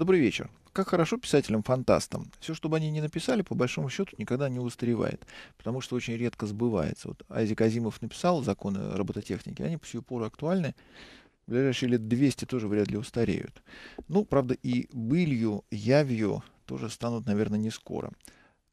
Добрый вечер. Как хорошо писателям-фантастам. Все, что бы они ни написали, по большому счету никогда не устаревает, потому что очень редко сбывается. Вот Айзек Азимов написал законы робототехники, они по сию пору актуальны. В ближайшие лет 200 тоже вряд ли устареют. Ну, правда, и былью, явью тоже станут, наверное, не скоро.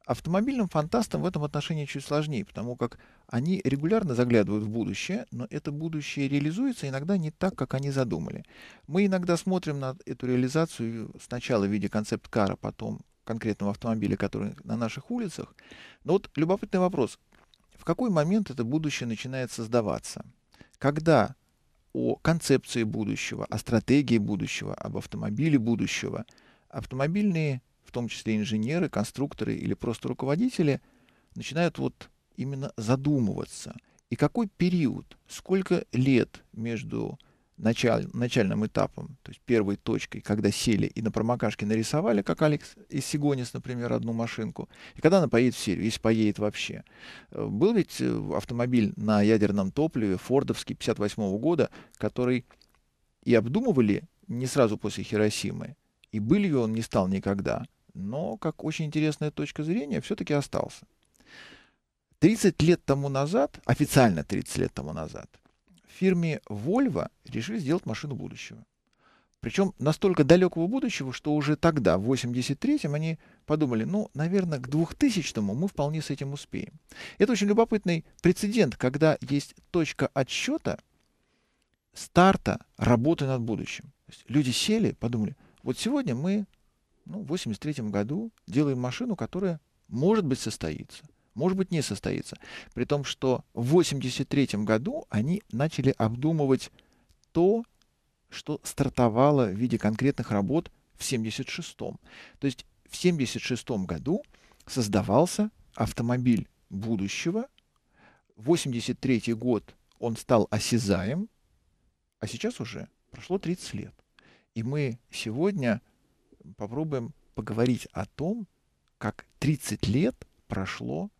Автомобильным фантастам в этом отношении чуть сложнее, потому как они регулярно заглядывают в будущее, но это будущее реализуется иногда не так, как они задумали. Мы иногда смотрим на эту реализацию сначала в виде концепт-кара, потом конкретного автомобиля, который на наших улицах. Но вот любопытный вопрос. В какой момент это будущее начинает создаваться? Когда о концепции будущего, о стратегии будущего, об автомобиле будущего автомобильные в том числе инженеры, конструкторы или просто руководители, начинают вот именно задумываться. И какой период, сколько лет между началь, начальным этапом, то есть первой точкой, когда сели и на промокашке нарисовали, как Алекс из Сигонис, например, одну машинку, и когда она поедет в серию, если поедет вообще. Э, был ведь э, автомобиль на ядерном топливе, фордовский, 58 года, который и обдумывали не сразу после Хиросимы, и ли он не стал никогда но как очень интересная точка зрения все-таки остался. 30 лет тому назад, официально 30 лет тому назад, фирме Volvo решили сделать машину будущего. Причем настолько далекого будущего, что уже тогда, в 83-м, они подумали, ну, наверное, к 2000-му мы вполне с этим успеем. Это очень любопытный прецедент, когда есть точка отсчета старта работы над будущим. люди сели, подумали, вот сегодня мы ну, в 1983 году делаем машину, которая, может быть, состоится, может быть, не состоится. При том, что в 1983 году они начали обдумывать то, что стартовало в виде конкретных работ в 1976. То есть в 1976 году создавался автомобиль будущего. 1983 год он стал осязаем, а сейчас уже прошло 30 лет. И мы сегодня попробуем поговорить о том, как 30 лет прошло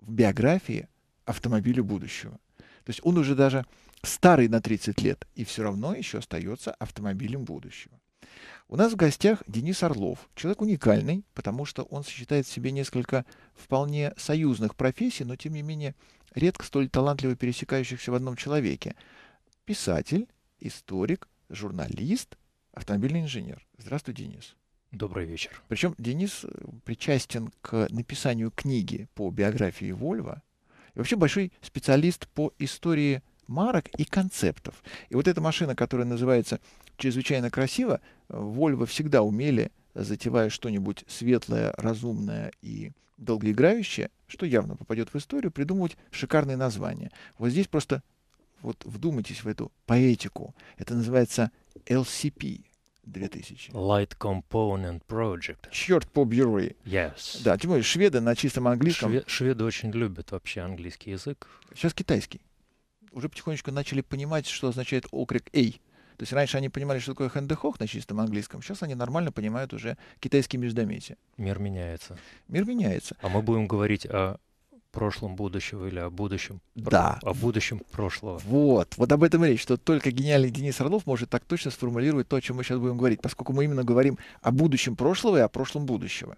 в биографии автомобиля будущего. То есть он уже даже старый на 30 лет и все равно еще остается автомобилем будущего. У нас в гостях Денис Орлов. Человек уникальный, потому что он сочетает в себе несколько вполне союзных профессий, но тем не менее редко столь талантливо пересекающихся в одном человеке. Писатель, историк, журналист, автомобильный инженер. Здравствуй, Денис. Добрый вечер. Причем Денис э, причастен к написанию книги по биографии Вольва и вообще большой специалист по истории марок и концептов. И вот эта машина, которая называется «Чрезвычайно красиво», э, Вольво всегда умели, затевая что-нибудь светлое, разумное и долгоиграющее, что явно попадет в историю, придумывать шикарные названия. Вот здесь просто вот вдумайтесь в эту поэтику. Это называется LCP 2000. Light Component Project. Черт побери. Yes. Да, тем более шведы на чистом английском. Шве- шведы очень любят вообще английский язык. Сейчас китайский. Уже потихонечку начали понимать, что означает окрик «эй». То есть раньше они понимали, что такое хэндехох на чистом английском, сейчас они нормально понимают уже китайский междометие. Мир меняется. Мир меняется. А мы будем говорить о прошлом будущего или о будущем, да. о будущем прошлого. Вот, вот об этом и речь, что только гениальный Денис Орлов может так точно сформулировать то, о чем мы сейчас будем говорить, поскольку мы именно говорим о будущем прошлого и о прошлом будущего.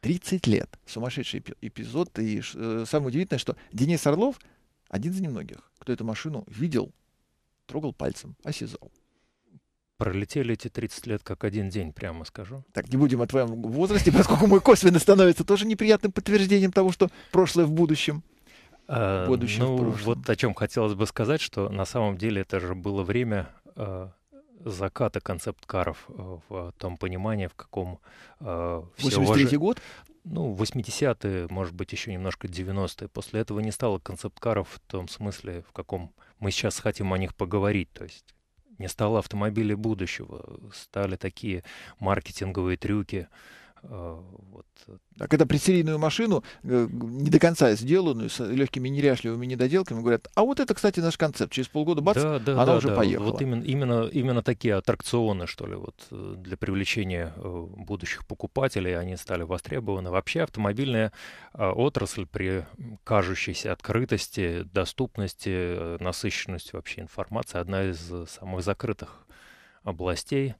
30 лет. Сумасшедший эпизод. И э, самое удивительное, что Денис Орлов один из немногих, кто эту машину видел, трогал пальцем, осязал. Пролетели эти 30 лет как один день, прямо скажу. Так, не будем о твоем возрасте, поскольку мой косвенно становится тоже неприятным подтверждением того, что прошлое в будущем. Э, в будущем, ну, в вот о чем хотелось бы сказать, что на самом деле это же было время э, заката концепт-каров э, в том понимании, в каком... Э, 83-й же... год? Ну, 80-е, может быть, еще немножко 90-е. После этого не стало концепт-каров в том смысле, в каком мы сейчас хотим о них поговорить. То есть не стало автомобилей будущего, стали такие маркетинговые трюки, Э, вот. Э, так это предсерийную машину, э, не до конца сделанную, с легкими неряшливыми недоделками, говорят, а вот это, кстати, наш концепт. Через полгода, бац, да, да, она да, уже да. поехала. Вот именно, именно, именно такие аттракционы, что ли, вот, для привлечения будущих покупателей, они стали востребованы. Вообще автомобильная отрасль при кажущейся открытости, доступности, насыщенности вообще информации одна из самых закрытых областей,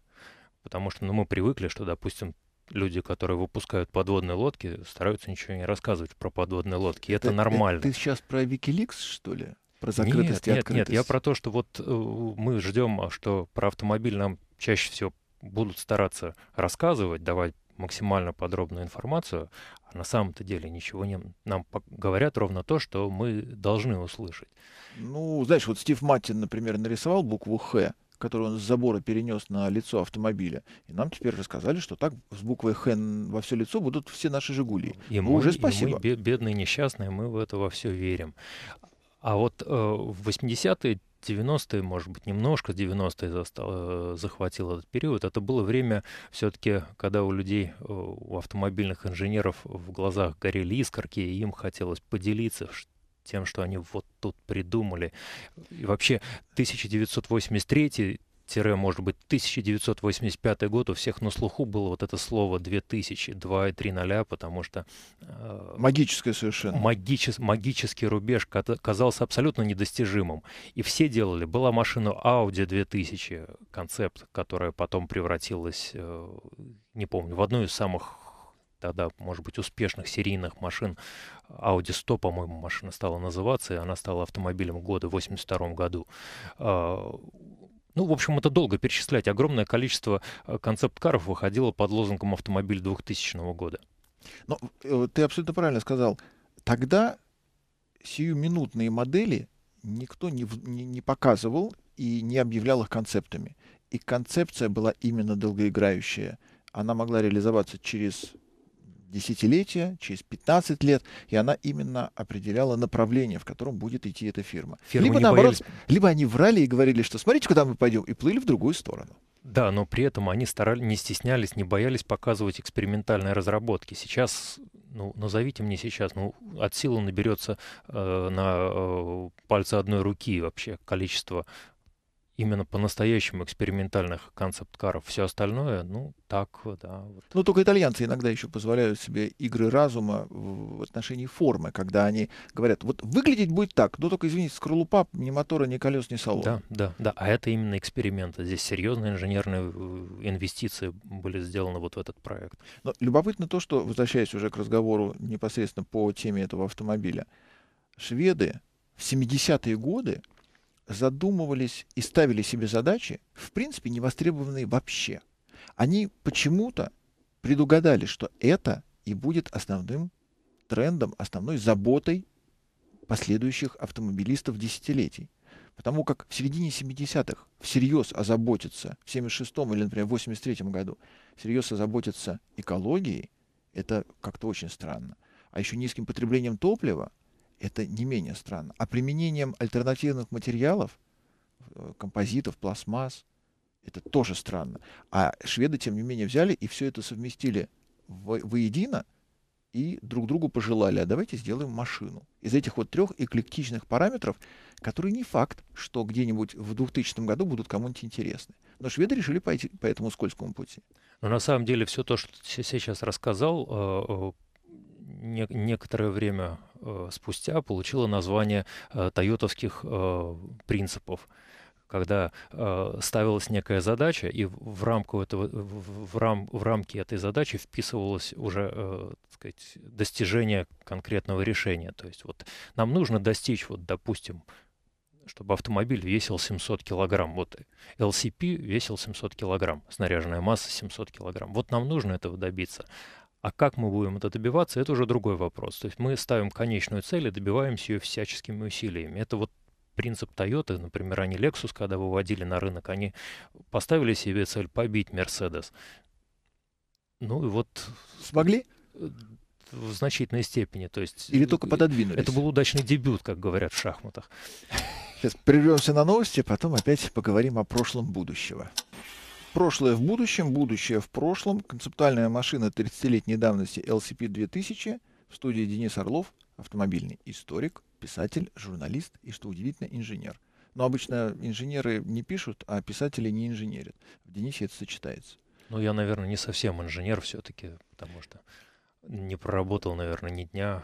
потому что ну, мы привыкли, что, допустим, люди, которые выпускают подводные лодки, стараются ничего не рассказывать про подводные лодки. это, это нормально. Это, ты сейчас про Wikileaks, что ли? Про закрытость нет, и нет, Нет, я про то, что вот э, мы ждем, а, что про автомобиль нам чаще всего будут стараться рассказывать, давать максимально подробную информацию, а на самом-то деле ничего не нам говорят ровно то, что мы должны услышать. Ну, знаешь, вот Стив Маттин, например, нарисовал букву Х, которую он с забора перенес на лицо автомобиля. И нам теперь рассказали, что так с буквой Х во все лицо будут все наши «Жигули». И мы, уже спасибо. И мы, бедные несчастные, мы в это во все верим. А вот э, в 80-е 90-е, может быть, немножко 90-е застал, э, захватил этот период. Это было время все-таки, когда у людей, э, у автомобильных инженеров в глазах горели искорки, и им хотелось поделиться, тем, что они вот тут придумали. И вообще 1983 тире, может быть, 1985 год у всех на слуху было вот это слово 2000, 2 и 3 ноля, потому что... Э, Магическое совершенно. Магичес, магический рубеж казался абсолютно недостижимым. И все делали. Была машина Audi 2000, концепт, которая потом превратилась, э, не помню, в одну из самых тогда, может быть, успешных серийных машин. Audi 100, по-моему, машина стала называться, и она стала автомобилем года в 1982 году. А, ну, в общем, это долго перечислять. Огромное количество э, концепт-каров выходило под лозунгом «Автомобиль 2000 года». Но ну, э, ты абсолютно правильно сказал. Тогда сиюминутные модели никто не, не, не показывал и не объявлял их концептами. И концепция была именно долгоиграющая. Она могла реализоваться через десятилетия, через 15 лет, и она именно определяла направление, в котором будет идти эта фирма. Фирмы либо наоборот, боялись. либо они врали и говорили, что смотрите, куда мы пойдем, и плыли в другую сторону. Да, но при этом они старались, не стеснялись, не боялись показывать экспериментальные разработки. Сейчас, ну, назовите мне сейчас, ну, от силы наберется э, на э, пальце одной руки вообще количество именно по-настоящему экспериментальных концепт-каров. Все остальное, ну, так, да. Вот. Ну, только итальянцы иногда еще позволяют себе игры разума в отношении формы, когда они говорят, вот выглядеть будет так, но ну, только, извините, скорлупа, ни мотора, ни колес, ни салона. Да, да, да. А это именно эксперимент. Здесь серьезные инженерные э, инвестиции были сделаны вот в этот проект. Но любопытно то, что, возвращаясь уже к разговору непосредственно по теме этого автомобиля, шведы в 70-е годы задумывались и ставили себе задачи, в принципе, не востребованные вообще. Они почему-то предугадали, что это и будет основным трендом, основной заботой последующих автомобилистов десятилетий. Потому как в середине 70-х всерьез озаботиться в 76-м или, например, в 83-м году, всерьез озаботиться экологией, это как-то очень странно. А еще низким потреблением топлива, это не менее странно. А применением альтернативных материалов, э, композитов, пластмасс, это тоже странно. А шведы, тем не менее, взяли и все это совместили во воедино и друг другу пожелали, а давайте сделаем машину. Из этих вот трех эклектичных параметров, которые не факт, что где-нибудь в 2000 году будут кому-нибудь интересны. Но шведы решили пойти по этому скользкому пути. Но на самом деле все то, что ты сейчас рассказал, э, э, не, некоторое время э, спустя получила название э, «Тойотовских э, принципов» когда э, ставилась некая задача, и в, рамку этого, в, в, рам, в рамки этой задачи вписывалось уже э, сказать, достижение конкретного решения. То есть вот нам нужно достичь, вот, допустим, чтобы автомобиль весил 700 килограмм. Вот LCP весил 700 килограмм, снаряженная масса 700 килограмм. Вот нам нужно этого добиться. А как мы будем это добиваться, это уже другой вопрос. То есть мы ставим конечную цель и добиваемся ее всяческими усилиями. Это вот принцип Toyota, например, они Lexus, когда выводили на рынок, они поставили себе цель побить Mercedes. Ну и вот... Смогли? в значительной степени. То есть, Или только пододвинулись. Это был удачный дебют, как говорят в шахматах. Сейчас прервемся на новости, потом опять поговорим о прошлом будущего. Прошлое в будущем, будущее в прошлом. Концептуальная машина 30-летней давности LCP-2000 в студии Денис Орлов, автомобильный историк, писатель, журналист и, что удивительно, инженер. Но обычно инженеры не пишут, а писатели не инженерят. В Денисе это сочетается. Ну, я, наверное, не совсем инженер все-таки, потому что не проработал, наверное, ни дня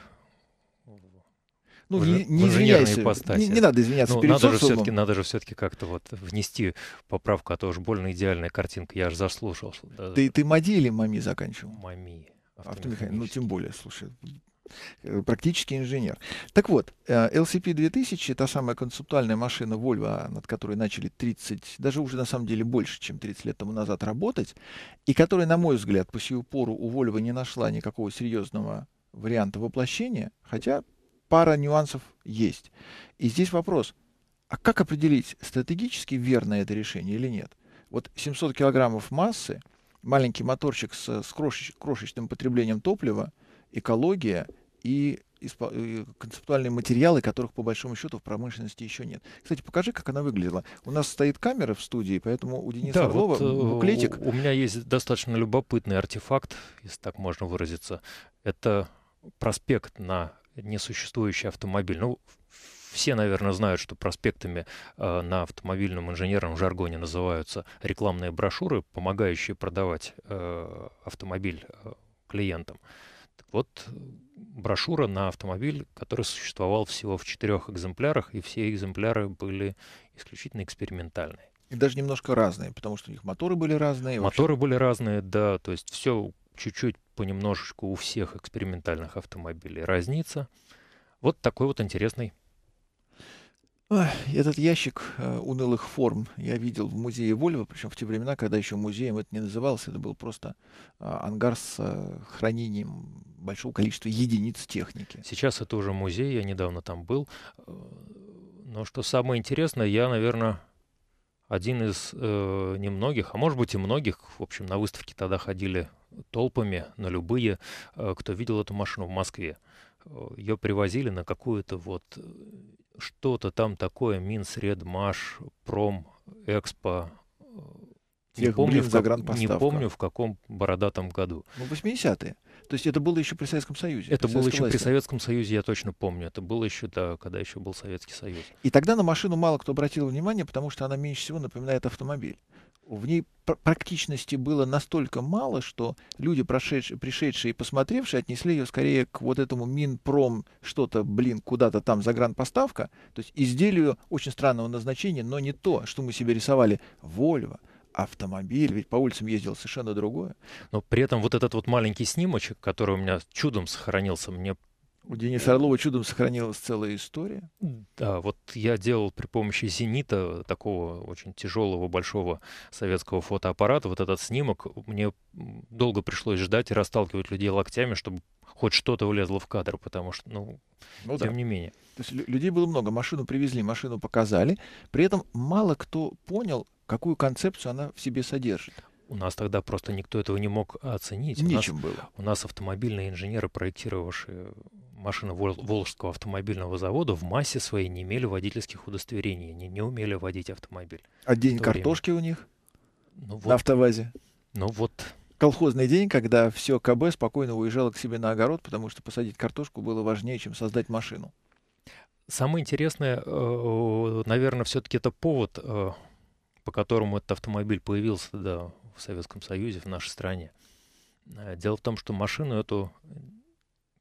ну, в, не, не извиняйся. Не, не надо извиняться ну, перед надо социумом. Же все-таки, надо же все-таки как-то вот внести поправку, а то уж больно идеальная картинка, я же заслушал. Да. Ты, ты МАДИ или МАМИ заканчивал? МАМИ. Автомеханик. Ну, тем более, слушай, э, практически инженер. Так вот, LCP-2000, э, та самая концептуальная машина Volvo, а, над которой начали 30, даже уже на самом деле больше, чем 30 лет тому назад работать, и которая, на мой взгляд, по сию пору у Volvo не нашла никакого серьезного варианта воплощения, хотя пара нюансов есть. И здесь вопрос, а как определить, стратегически верно это решение или нет? Вот 700 килограммов массы, маленький моторчик с, с крошеч, крошечным потреблением топлива, экология и, и концептуальные материалы, которых по большому счету в промышленности еще нет. Кстати, покажи, как она выглядела. У нас стоит камера в студии, поэтому у Дениса да, Орлова вот, э, буклетик. У, у меня есть достаточно любопытный артефакт, если так можно выразиться. Это проспект на несуществующий автомобиль. Ну, все, наверное, знают, что проспектами э, на автомобильном инженерном жаргоне называются рекламные брошюры, помогающие продавать э, автомобиль э, клиентам. Так вот, брошюра на автомобиль, который существовал всего в четырех экземплярах, и все экземпляры были исключительно экспериментальные. И даже немножко разные, потому что у них моторы были разные. Моторы вообще... были разные, да, то есть все чуть-чуть понемножечку у всех экспериментальных автомобилей разнится. Вот такой вот интересный этот ящик э, унылых форм я видел в музее Вольво, причем в те времена, когда еще музеем это не называлось, это был просто а, ангар с э, хранением большого количества единиц техники. Сейчас это уже музей, я недавно там был. Э, но что самое интересное, я, наверное, один из э, немногих, а может быть и многих, в общем, на выставке тогда ходили толпами, на любые, э, кто видел эту машину в Москве. Э, Ее привозили на какую-то вот э, что-то там такое, Минсредмаш, Пром, Экспо, э, не помню, в как, не помню, в каком бородатом году. Ну, 80-е. То есть это было еще при Советском Союзе? Это было еще власти. при Советском Союзе, я точно помню. Это было еще, да, когда еще был Советский Союз. И тогда на машину мало кто обратил внимание, потому что она меньше всего напоминает автомобиль. В ней пр практичности было настолько мало, что люди, прошедшие, пришедшие и посмотревшие, отнесли ее скорее к вот этому Минпром, что-то, блин, куда-то там загранпоставка, то есть изделию очень странного назначения, но не то, что мы себе рисовали. Вольво — автомобиль, ведь по улицам ездил совершенно другое. Но при этом вот этот вот маленький снимочек, который у меня чудом сохранился, мне у Дениса Орлова чудом сохранилась целая история. Да, вот я делал при помощи «Зенита», такого очень тяжелого, большого советского фотоаппарата, вот этот снимок. Мне долго пришлось ждать и расталкивать людей локтями, чтобы хоть что-то влезло в кадр, потому что, ну, ну тем да. не менее. То есть людей было много, машину привезли, машину показали. При этом мало кто понял, какую концепцию она в себе содержит. У нас тогда просто никто этого не мог оценить. Нечем у нас, было. У нас автомобильные инженеры, проектировавшие машины Волжского автомобильного завода, в массе своей не имели водительских удостоверений, не, не умели водить автомобиль. А день картошки время. у них? Ну, вот, на автовазе? Ну вот. Колхозный день, когда все КБ спокойно уезжало к себе на огород, потому что посадить картошку было важнее, чем создать машину. Самое интересное, э, наверное, все-таки это повод э, по которому этот автомобиль появился да, в Советском Союзе, в нашей стране. Э, дело в том, что машину эту,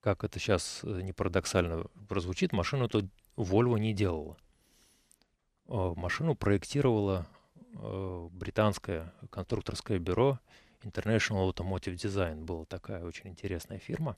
как это сейчас э, не парадоксально прозвучит, машину эту Volvo не делала. Э, машину проектировала британское конструкторское бюро International Automotive Design. Была такая очень интересная фирма.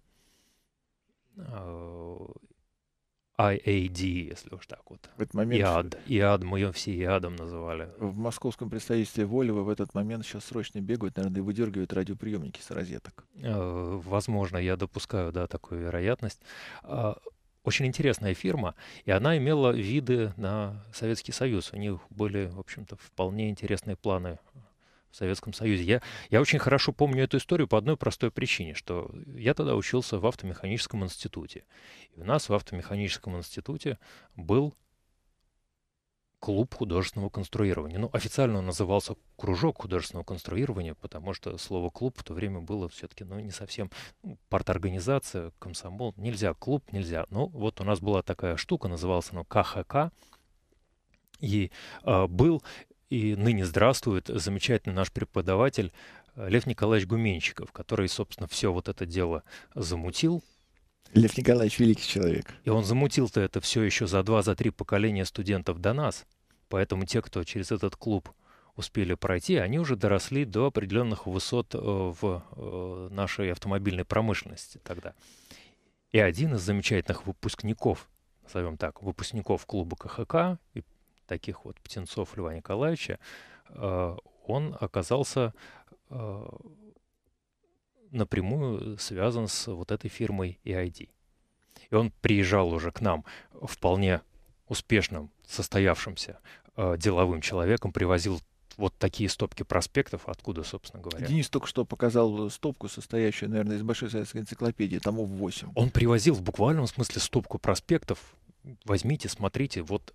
IAD, если уж так вот. В этот момент... ИАД. ИАД, мы ее все ИАДом называли. В московском представительстве Волева в этот момент сейчас срочно бегают, наверное, и выдергивают радиоприемники с розеток. Э, возможно, я допускаю, да, такую вероятность а, очень интересная фирма, и она имела виды на Советский Союз. У них были, в общем-то, вполне интересные планы в Советском Союзе. Я, я очень хорошо помню эту историю по одной простой причине, что я тогда учился в автомеханическом институте. И у нас в автомеханическом институте был клуб художественного конструирования. Ну, официально он назывался кружок художественного конструирования, потому что слово клуб в то время было все-таки, ну, не совсем ну, парторганизация, комсомол. Нельзя, клуб нельзя. Но ну, вот у нас была такая штука, называлась она КХК, и э, был и ныне здравствует замечательный наш преподаватель э, Лев Николаевич Гуменщиков, который, собственно, все вот это дело замутил. Лев Николаевич великий человек. И он замутил-то это все еще за два, за три поколения студентов до нас. Поэтому те, кто через этот клуб успели пройти, они уже доросли до определенных высот э, в э, нашей автомобильной промышленности тогда. И один из замечательных выпускников, назовем так, выпускников клуба КХК и таких вот птенцов Льва Николаевича, а, он оказался а, напрямую связан с вот этой фирмой EID. И он приезжал уже к нам вполне успешным, состоявшимся а, деловым человеком, привозил вот такие стопки проспектов, откуда, собственно говоря. Денис только что показал стопку, состоящую, наверное, из Большой советской энциклопедии, томов 8. Он привозил в буквальном смысле стопку проспектов. Возьмите, смотрите, вот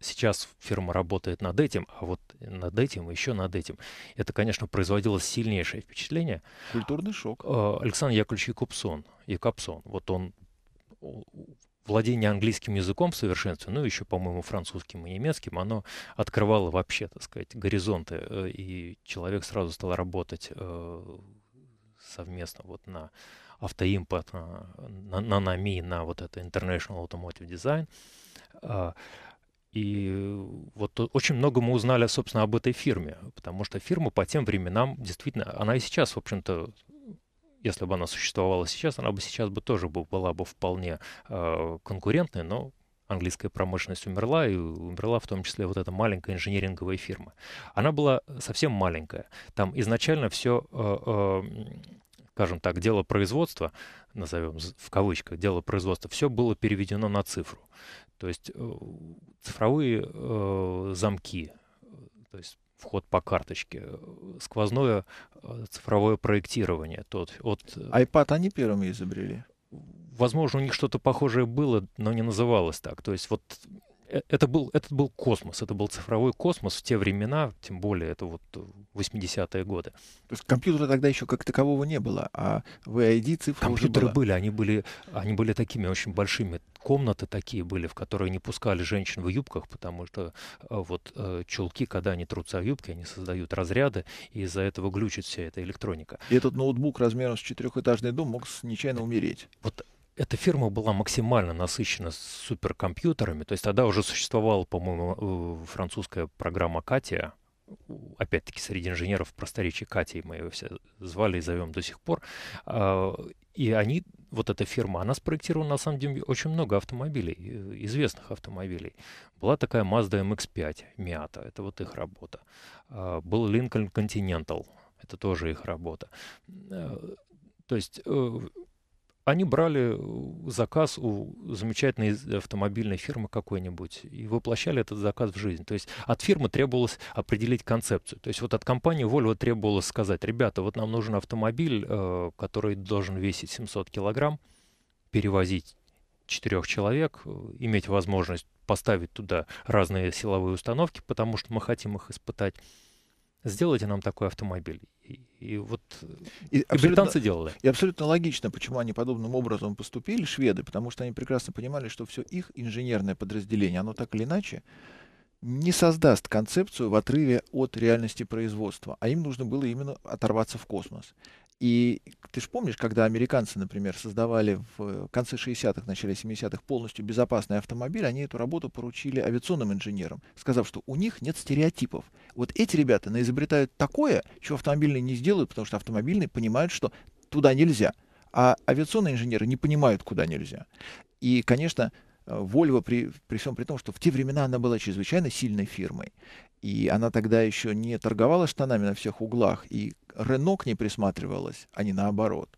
сейчас фирма работает над этим, а вот над этим, еще над этим. Это, конечно, производило сильнейшее впечатление. Культурный шок. А, Александр Яковлевич Якубсон, Якобсон, вот он владение английским языком в совершенстве, ну, еще, по-моему, французским и немецким, оно открывало вообще, так сказать, горизонты, э, и человек сразу стал работать э, совместно вот на автоимпорт, на, на, на NAMI, на вот это International Automotive Design. А, и вот очень много мы узнали, собственно, об этой фирме, потому что фирма по тем временам действительно, она и сейчас, в общем-то, если бы она существовала сейчас, она бы сейчас бы тоже была бы вполне э, конкурентной, но английская промышленность умерла, и умерла в том числе вот эта маленькая инжиниринговая фирма. Она была совсем маленькая. Там изначально все, э, а, э, а, скажем так, дело производства, назовем в кавычках, дело производства, все было переведено на цифру. То есть э, цифровые э, замки, э, то есть вход по карточке, э, сквозное цифровое проектирование. Тот, от... iPad они первыми изобрели? Возможно, у них что-то похожее было, но не называлось так. То есть вот Э, это был, это был космос, это был цифровой космос в те времена, тем более это вот 80-е э, годы. То есть компьютера тогда еще как такового не было, а VID цифры Компьютеры уже были, они были, они были такими очень большими. Комнаты такие были, в которые не пускали женщин в юбках, потому что э, вот чулки, когда они трутся в юбке, они создают разряды, и из-за этого глючит вся эта электроника. И этот ноутбук размером с четырехэтажный дом мог нечаянно умереть. Вот эта фирма была максимально насыщена суперкомпьютерами. То есть тогда уже существовала, по-моему, э, французская программа Катия. Опять-таки, среди инженеров просторечий Катей мы ее все звали и зовем до сих пор. А, и они, вот эта фирма, она спроектировала на самом деле очень много автомобилей, э, известных автомобилей. Была такая Mazda MX-5 Miata, это вот их работа. А, был Lincoln Continental, это тоже их работа. Э, то есть они брали э, заказ у замечательной э, автомобильной фирмы какой-нибудь и воплощали этот заказ в жизнь. То есть от фирмы требовалось определить концепцию. То есть вот от компании Volvo требовалось сказать, ребята, вот нам нужен автомобиль, э, который должен весить 700 килограмм, перевозить четырех человек, иметь возможность поставить туда разные силовые установки, потому что мы хотим их испытать сделайте нам такой автомобиль. И, вот и, и э, британцы делали. И абсолютно логично, почему они подобным образом поступили, шведы, потому что они прекрасно понимали, что все их инженерное подразделение, оно так или иначе не создаст концепцию в отрыве от реальности производства, а им нужно было именно оторваться в космос. И ты же помнишь, когда американцы, например, создавали в конце 60-х, начале 70-х полностью безопасный автомобиль, они эту работу поручили авиационным инженерам, сказав, что у них нет стереотипов. Вот эти ребята наизобретают такое, чего автомобильные не сделают, потому что автомобильные понимают, что туда нельзя. А авиационные инженеры не понимают, куда нельзя. И, конечно, Э, Volvo, при, при всем при том, что в те времена она была чрезвычайно сильной фирмой, и она тогда еще не торговала штанами на всех углах, и Рено к ней присматривалась, а не наоборот.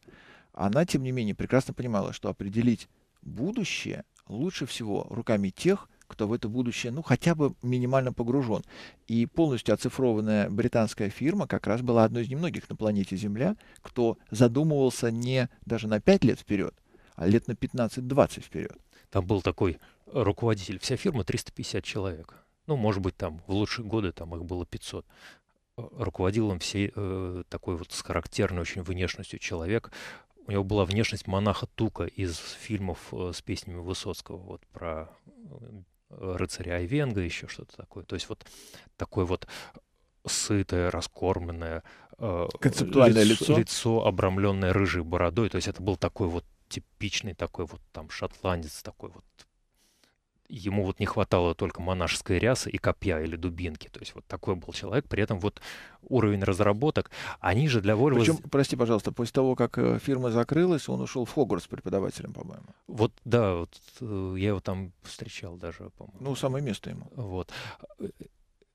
Она, тем не менее, прекрасно понимала, что определить будущее лучше всего руками тех, кто в это будущее, ну, хотя бы минимально погружен. И полностью оцифрованная британская фирма как раз была одной из немногих на планете Земля, кто задумывался не даже на 5 лет вперед, а лет на 15-20 вперед. Там был такой руководитель, вся фирма 350 человек. Ну, может быть, там в лучшие годы там их было 500. Э, руководил им всей э, такой вот с характерной очень внешностью человек. У него была внешность монаха Тука из фильмов э, с песнями Высоцкого, вот про э, рыцаря Айвенга, еще что-то такое. То есть вот такой вот сытое, раскормленное э, концептуальное лицо, лицо, лицо обрамленное рыжей бородой. То есть это был такой вот типичный такой вот там шотландец такой вот. Ему вот не хватало только монашеской рясы и копья или дубинки. То есть вот такой был человек. При этом вот уровень разработок, они же для Вольва... Причем, прости, пожалуйста, после того, как э, фирма закрылась, он ушел в Хогвартс преподавателем, по-моему. Вот, да, вот, э, я его там встречал даже, по-моему. Ну, самое место ему. Вот. Э,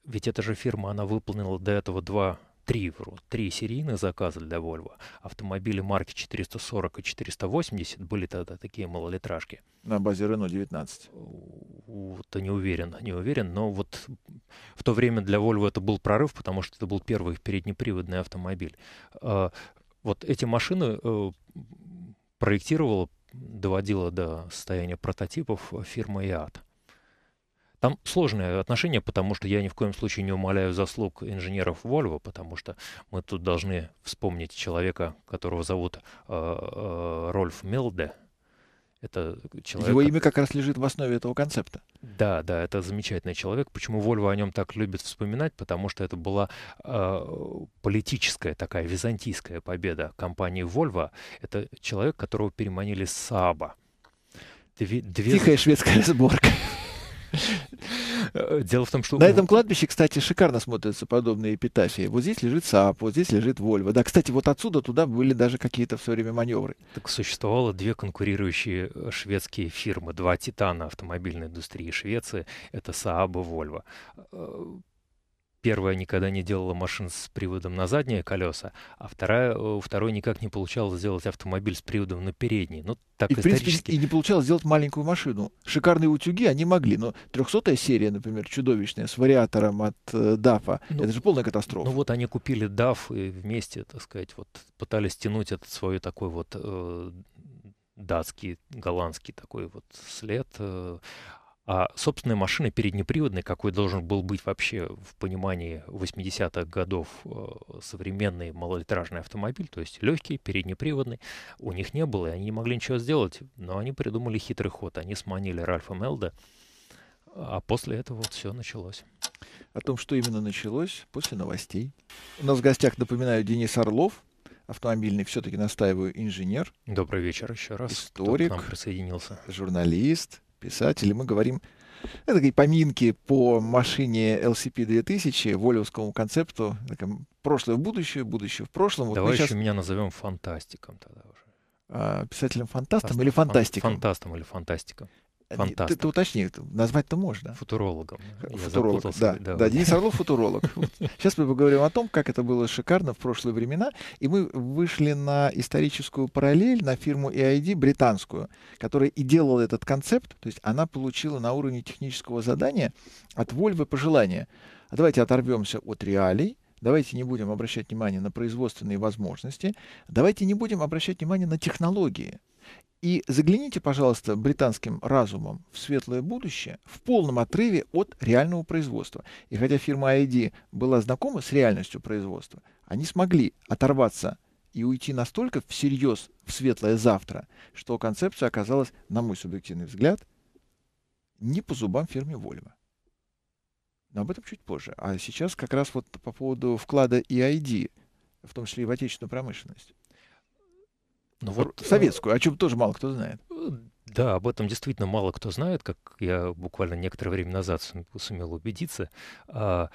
ведь эта же фирма, она выполнила до этого два три, вру, три серийных заказа для Volvo. Автомобили марки 440 и 480 были тогда такие малолитражки. На базе Renault 19. Вот, не уверен, не уверен, но вот в то время для Volvo это был прорыв, потому что это был первый переднеприводный автомобиль. А, вот эти машины э, проектировала, доводила до состояния прототипов фирма ИАТ. Там сложные отношения, потому что я ни в коем случае не умоляю заслуг инженеров Volvo, потому что мы тут должны вспомнить человека, которого зовут э, э, Рольф Мелде. Это человек, Его имя как раз лежит в основе этого концепта. Да, да, это замечательный человек. Почему Вольво о нем так любит вспоминать? Потому что это была э, политическая такая византийская победа компании Вольво. Это человек, которого переманили САБА. Две, две... Тихая шведская сборка. Дело в том, что... На этом кладбище, кстати, шикарно смотрятся подобные эпитафии. Вот здесь лежит Саап, вот здесь лежит Вольва. Да, кстати, вот отсюда туда были даже какие-то все время маневры. Так существовало две конкурирующие э, шведские фирмы, два титана автомобильной индустрии Швеции. Это Сааб и Вольва. Э, первая никогда не делала машин с приводом на задние колеса, а вторая, у э, второй никак не получалось сделать автомобиль с приводом на передние. Ну, так и, исторически. Принципе, и не получалось сделать маленькую машину. Шикарные утюги они могли, но 300-я серия, например, чудовищная, с вариатором от э, ДАФа, ну, это же полная катастрофа. Ну вот они купили ДАФ и вместе, так сказать, вот пытались тянуть этот свой такой вот э, датский, голландский такой вот след. Э, а собственная машина переднеприводная, какой должен был быть вообще в понимании 80-х годов э, современный малолитражный автомобиль, то есть легкий, переднеприводный, у них не было, и они не могли ничего сделать, но они придумали хитрый ход. Они сманили Ральфа Мелда, а после этого вот все началось. О том, что именно началось, после новостей. У нас в гостях, напоминаю, Денис Орлов, автомобильный, все-таки настаиваю, инженер. Добрый вечер еще раз. Историк. к нам присоединился. Журналист. Писатели, мы говорим это такие поминки по машине LCP-2000, волевскому концепту, прошлое в будущее, будущее в прошлом. Давай вот еще сейчас... меня назовем фантастиком тогда уже. А, писателем-фантастом или фантастиком? Фантастом или фантастиком. Фантастом. Ты, ты уточни, назвать-то можно. Футурологом. Футуролог, да. да. Да, Денис Орлов футуролог. Сейчас мы поговорим о том, как это было шикарно в прошлые времена. И мы вышли на историческую параллель, на фирму EID британскую, которая и делала этот концепт. То есть она получила на уровне технического задания от Вольвы пожелание. А давайте оторвемся от реалий, Давайте не будем обращать внимание на производственные возможности. Давайте не будем обращать внимание на технологии. И загляните, пожалуйста, британским разумом в светлое будущее в полном отрыве от реального производства. И хотя фирма ID была знакома с реальностью производства, они смогли оторваться и уйти настолько всерьез в светлое завтра, что концепция оказалась, на мой субъективный взгляд, не по зубам фирме Вольма. Но об этом чуть позже. А сейчас как раз вот по поводу вклада EID, в том числе и в отечественную промышленность. Ну, вот, э, советскую, о чем тоже мало кто знает. Э, да, об этом действительно мало кто знает, как я буквально некоторое время назад сумел убедиться. А,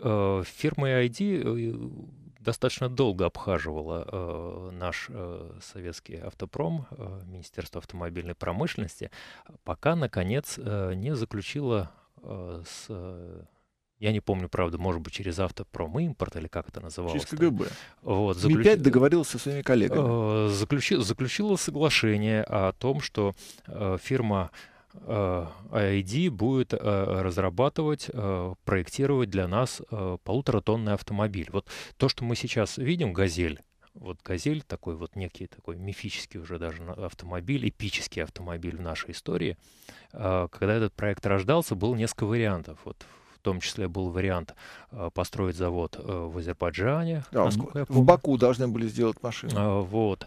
э, фирма ID достаточно долго обхаживала наш советский автопром, Министерство автомобильной промышленности, пока, наконец, не заключила с я не помню, правда, может быть, через автопромимпорт или как это называлось. Через КГБ. Вот, заключ... МИ-5 договорился со своими коллегами. Э, заключи... заключило соглашение о том, что э, фирма ID э, будет разрабатывать, проектировать для нас полуторатонный автомобиль. Вот то, что мы сейчас видим, «Газель», вот «Газель» такой вот некий такой мифический уже даже автомобиль, эпический автомобиль в нашей истории. Когда этот проект рождался, было несколько вариантов. Вот том числе был вариант э, построить завод э, в Азербайджане. А, в Баку должны были сделать машину. Э, вот.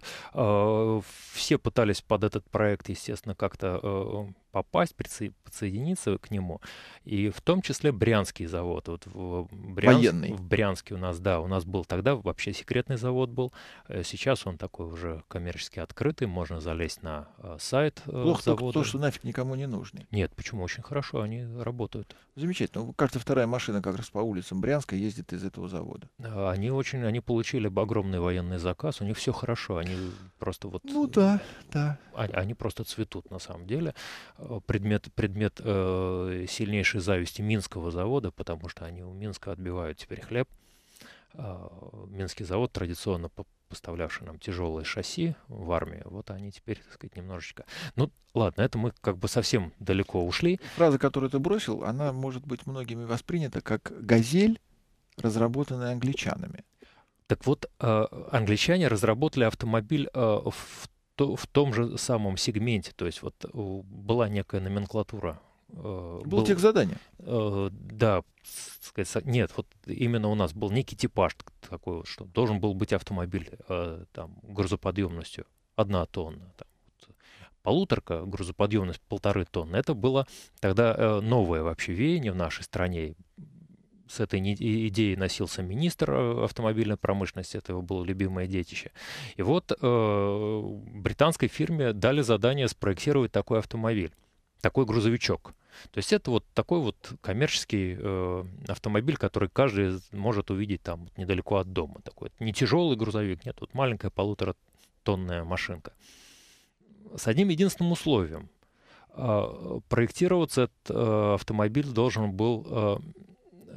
Все пытались под этот проект, естественно, как-то попасть, подсоединиться к нему. И в том числе Брянский завод. Вот в, Брянск, Военный. в Брянске у нас, да, у нас был тогда вообще секретный завод был. Э, сейчас он такой уже коммерчески открытый, можно залезть на э, сайт Плохо э, завода. то, что нафиг никому не нужны. Нет, почему? Очень хорошо они работают. Замечательно. Ну, Каждая вторая машина как раз по улицам Брянска ездит из этого завода. Они очень, они получили огромный военный заказ, у них все хорошо, они просто вот... Ну да, да. Они, а, они просто цветут на самом деле предмет, предмет э, сильнейшей зависти Минского завода, потому что они у Минска отбивают теперь хлеб. Э, Минский завод традиционно поставлявший нам тяжелые шасси в армию, вот они теперь, так сказать, немножечко... Ну, ладно, это мы как бы совсем далеко ушли. Фраза, которую ты бросил, она может быть многими воспринята как «газель», разработанная англичанами. Так вот, э, англичане разработали автомобиль э, в то, в том же самом сегменте. То есть вот э, была некая номенклатура. Э, был, был тех задание. Э, да, сказать, нет, вот именно у нас был некий типаж такой вот, что должен был быть автомобиль э, там грузоподъемностью одна тонна, там, полуторка, грузоподъемность полторы тонны. Это было тогда э, новое вообще веяние в нашей стране с этой идеей носился министр э, автомобильной промышленности, это его было любимое детище. И вот э, британской фирме дали задание спроектировать такой автомобиль, такой грузовичок. То есть это вот такой вот коммерческий э, автомобиль, который каждый может увидеть там недалеко от дома. Такой не тяжелый грузовик, нет, вот маленькая полуторатонная машинка. С одним единственным условием. А, э, проектироваться этот э, автомобиль должен был э,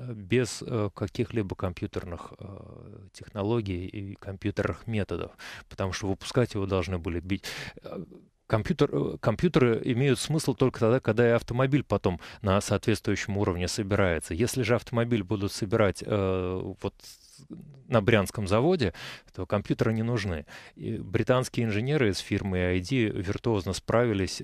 Э, без э, каких-либо компьютерных э, технологий и компьютерных методов, потому что выпускать его должны были бить компьютер, компьютеры имеют смысл только тогда, когда и автомобиль потом на соответствующем уровне собирается. Если же автомобиль будут собирать э, вот на брянском заводе, то компьютеры не нужны. И британские инженеры из фирмы ID виртуозно справились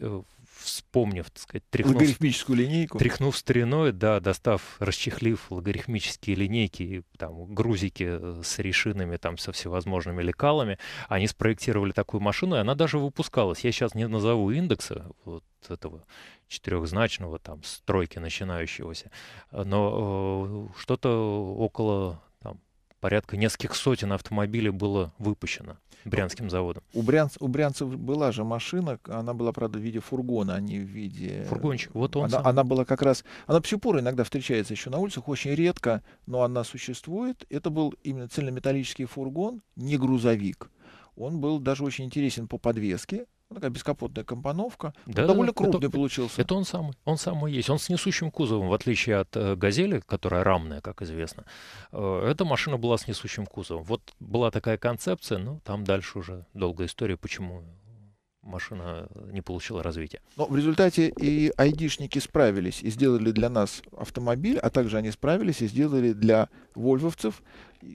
вспомнив, так сказать, тряхнув... Логарифмическую линейку? Тряхнув стариной, да, достав, расчехлив логарифмические линейки, там, грузики э, с решинами, там, со всевозможными лекалами, они спроектировали такую машину, и она даже выпускалась. Я сейчас не назову индекса, вот, этого четырехзначного, там, стройки начинающегося, но э, что-то около порядка нескольких сотен автомобилей было выпущено брянским заводом. У, брянц, у брянцев была же машина, она была, правда, в виде фургона, а не в виде... Фургончик, вот он она, сам. она была как раз... Она по сей пор иногда встречается еще на улицах, очень редко, но она существует. Это был именно цельнометаллический фургон, не грузовик. Он был даже очень интересен по подвеске, ну, такая бескапотная компоновка. Ну, да, он довольно да. крупный это, получился. Это он самый. Он самый есть. Он с несущим кузовом, в отличие от э, «Газели», которая рамная, как известно. Э, эта машина была с несущим кузовом. Вот была такая концепция, но там дальше уже долгая история, почему машина не получила развития. Но в результате и айдишники справились и сделали для нас автомобиль, а также они справились и сделали для вольвовцев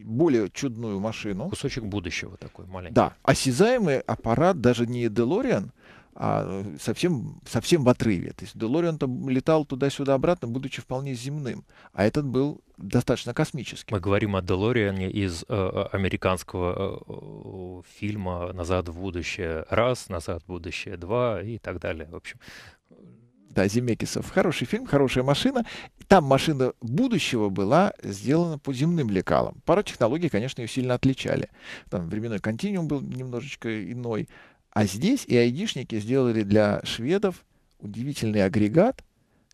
более чудную машину. Кусочек будущего такой маленький. Да, осязаемый аппарат, даже не Делориан, а э, совсем, совсем в отрыве. То есть Делориан там летал туда-сюда обратно, будучи вполне земным. А этот был достаточно космический. Мы говорим о Делориане из э, э американского э, э, фильма «Назад в будущее раз», «Назад в будущее два» и так далее. В общем, да, Земекисов. Хороший фильм, хорошая машина. Там машина будущего была сделана по земным лекалам. Пару технологий, конечно, ее сильно отличали. Там временной континуум был немножечко иной. А здесь и айдишники сделали для шведов удивительный агрегат,